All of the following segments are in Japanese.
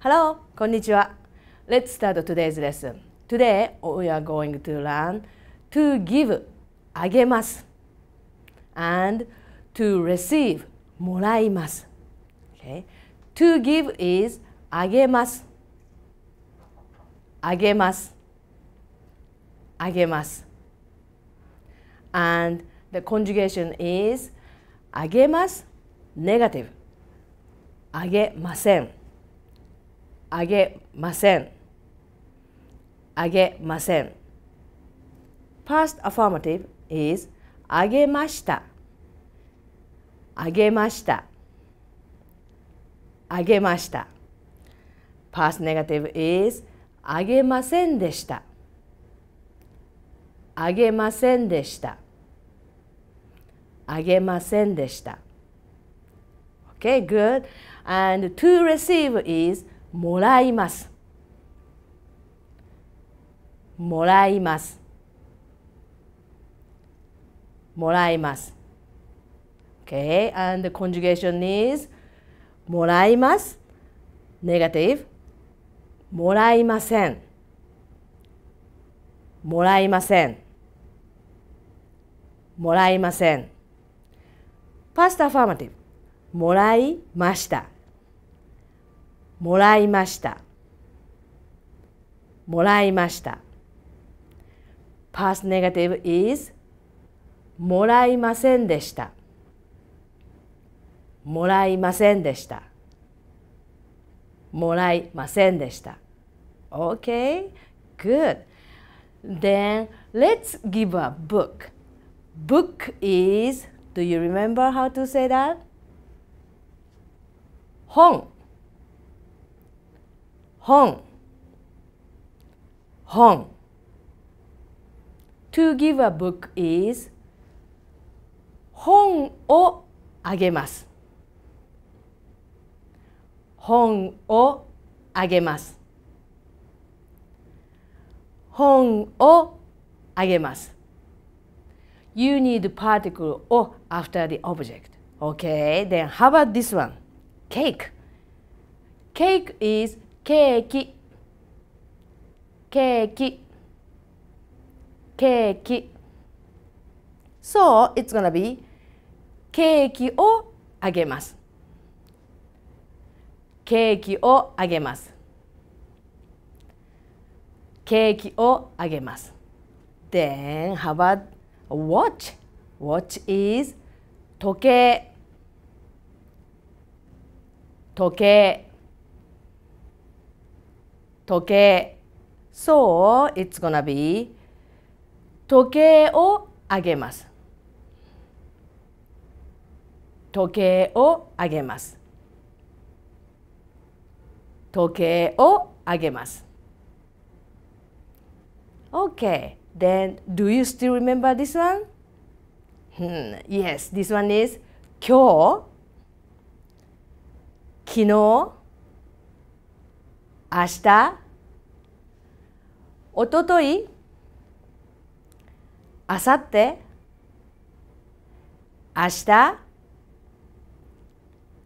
Hello, konnichiwa. Let's start today's lesson. Today, we are going to learn to give, あげます and to receive, もらいます Okay? To give is and the conjugation is あげます negative あげませんあげませんあげません past affirmative is あげましたあげましたあげました past negative is あげませんでしたあげませんでしたあげませんでした okay good and to receive is もらいますもらいますもらいます Okay, and the conjugation is もらいます negative もらいませんもらいませんもらいません past affirmative もらいましたもらいましたもらいました past negative is もらいませんでしたもらいませんでしたもらいませんでした OK a y good then let's give a book book is do you remember how to say that 本本本 To give a book is 本をあげます本をあげます本をあげます You need particle を after the object Okay, then how about this one? Cake Cake is ケーキケーキケーキ So it's gonna be ケーキをあげますケーキをあげますケーキをあげます Then how about watch? Watch is 時計時計時計 So it's gonna be 時計をあげます時計をあげます時計をあげます Okay then do you still remember this one? Hmm, yes this one is 今日昨日明日おとといあさって明日昨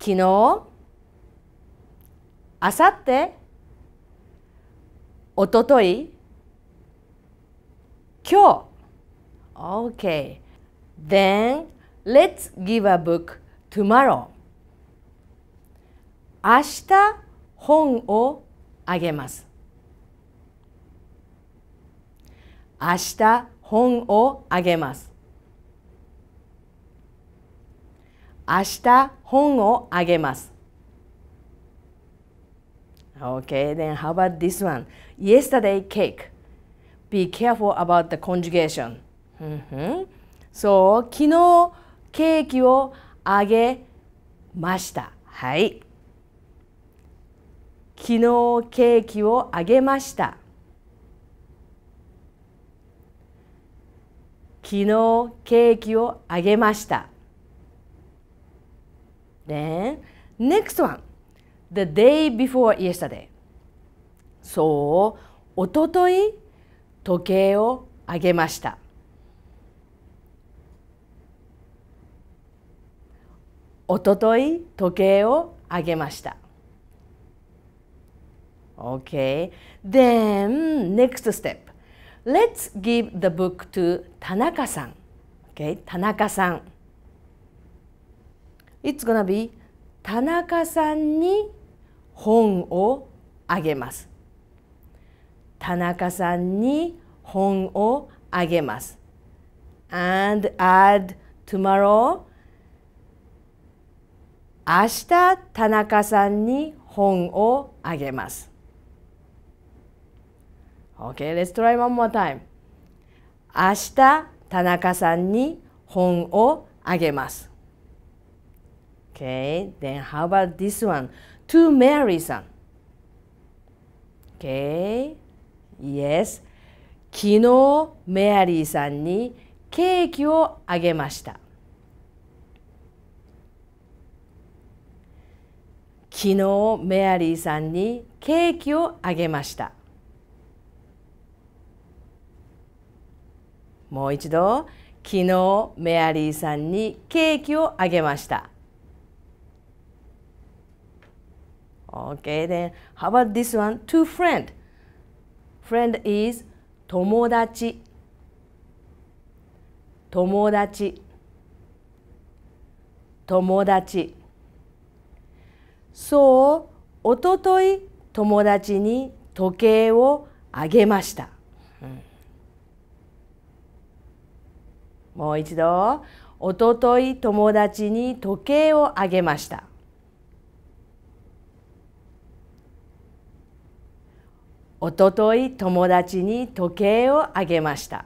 日あさっておととい今日 OK Then let's give a book tomorrow 明日本をあげます明日本をあげます明日本をあげます Okay, then how about this one? Yesterday cake. Be careful about the conjugation. so, 昨日ケーキをあげました。はい。昨日ケーキをあげました昨日ケーキをあげました Then next one the day before yesterday そうおととい時計をあげましたおととい時計をあげました Okay, then next step. Let's give the book to Tanaka san. Okay, Tanaka san. It's gonna be agemasu. Tanaka-san 田中さ a に a を a げます。田中さ o に本をあげます。And add tomorrow 明日田中さんに本をあげます。Okay, let's try one more time. 明日、田中さんに本をあげます。Okay, then how about this one? To Mary さん。Okay, yes. 昨日、メアリーさんにケーキをあげました。昨日、メアリーさんにケーキをあげました。もう一度昨日メアリーさんにケーキをあげました Okay then how about this one to friend friend is 友達友達友達そうおととい友達に時計をあげましたもう一度おととい友達に時計をあげましたおととい友達に時計をあげました。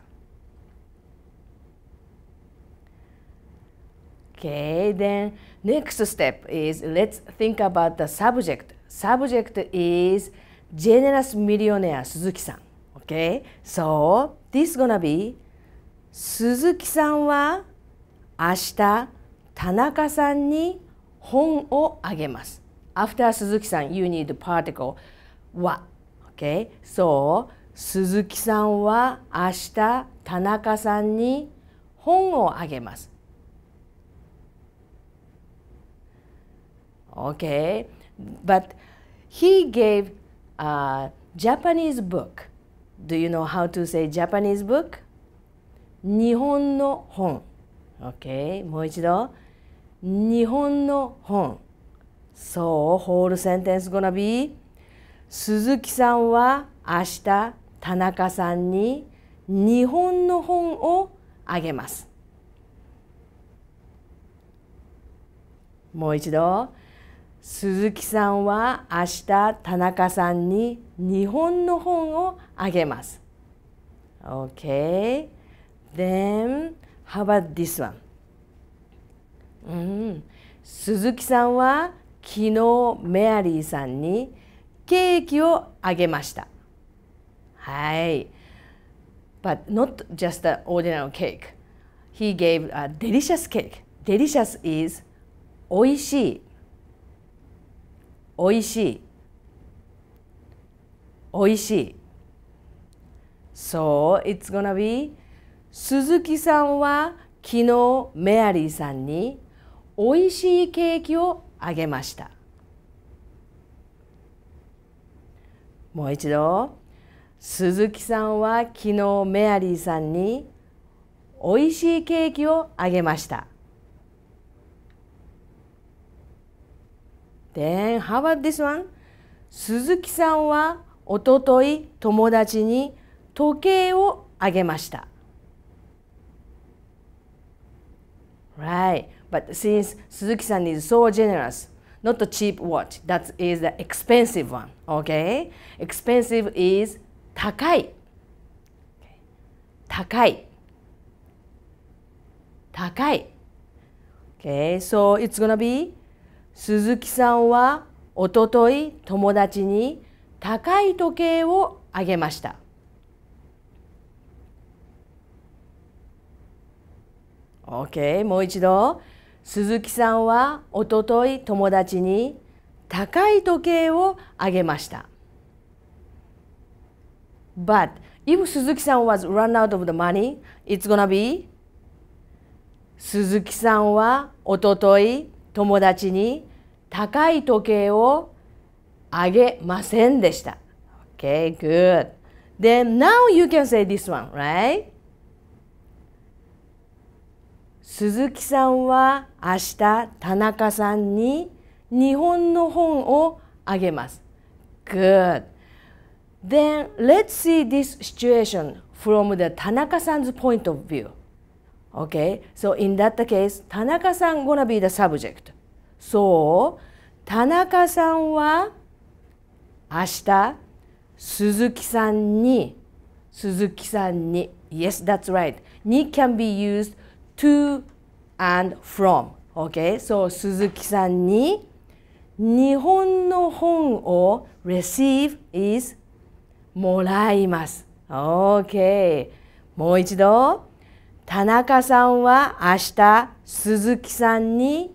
Okay, then next step is let's think about the subject. Subject is generous millionaire s u z u Okay, so this gonna be 鈴木さんは明日田中さんに本をあげます。After 鈴木さん、you need particle は。Okay? So, 鈴木さんは明日田中さんに本をあげます。Okay? But he gave a Japanese book. Do you know how to say Japanese book? 日本の本 OK もう一度日本の本 So whole sentence gonna be 鈴木さんは明日田中さんに日本の本をあげますもう一度鈴木さんは明日田中さんに日本の本をあげます OK Then, how about this one? うん、鈴木さんは昨日メアリーさんにケーキをあげました。はい。But not just an ordinary cake. He gave a delicious cake. Delicious is 美味しい。美味しい。美味しい。So it's gonna be 鈴木さんは昨日メアリーさんに美味しいケーキをあげましたもう一度鈴木さんは昨日メアリーさんに美味しいケーキをあげました Then how about this one? 鈴木さんはおととい友達に時計をあげました。Right. But since Suzuki-san is so generous, not a cheap watch. That is the expensive one. Okay? Expensive is 高い。高い。高い。Okay? So it's gonna be 鈴木さんはおととい友達に高い時計をあげました。OK もう一度鈴木さんはおととい友達に高い時計をあげました。But if Suzuki-san was run out of the money, it's gonna be 鈴木さんはおととい友達に高い時計をあげませんでした。Okay, good. Then now you can say this one, right? 鈴木さんは明日田中さんに日本の本をあげます。Good. Then let's see this situation from the 田中さん s point of view. Okay, so in that case, 田中さん gonna be the subject. So, 田中さんは明日鈴木さんに鈴木さんに Yes, that's right. に can be used to and from OK? So 鈴木さんに日本の本を receive is もらいます。OK。もう一度。田中さんは明日鈴木さんに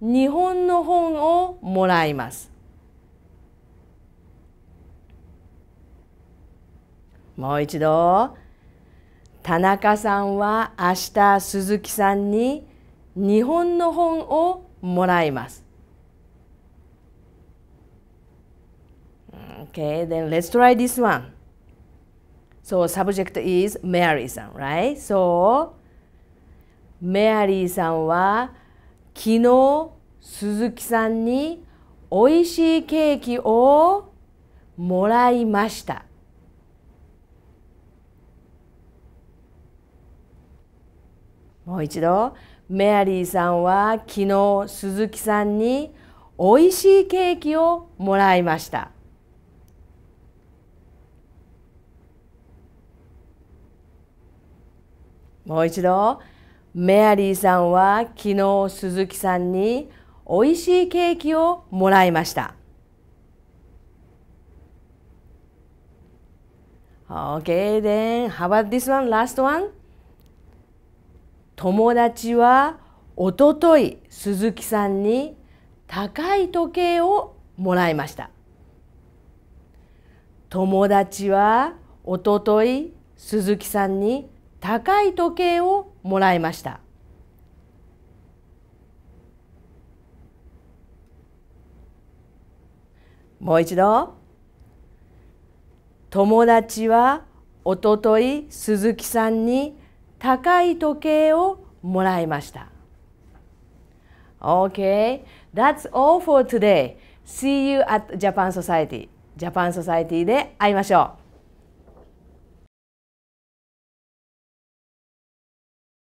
日本の本をもらいます。もう一度。田中さんは明日鈴木さんに日本の本をもらいます。Okay, then let's try this one. So subject is Mary さん、right? So Mary さんは昨日鈴木さんに美味しいケーキをもらいました。もう一度メアリーさんは昨日鈴木さんに美味しいケーキをもらいました。もう一度メアリーさんは昨日鈴木さんに美味しいケーキをもらいました。Okay, then how about this one? Last one? 友達はおととい鈴木さんに高い時計をもらいました友達はおととい鈴木さんに高い時計をもらいましたもう一度友達はおととい鈴木さんに高い時計をもらいました。Okay, that's all for today. See you at Japan Society. Japan Society で会いましょう。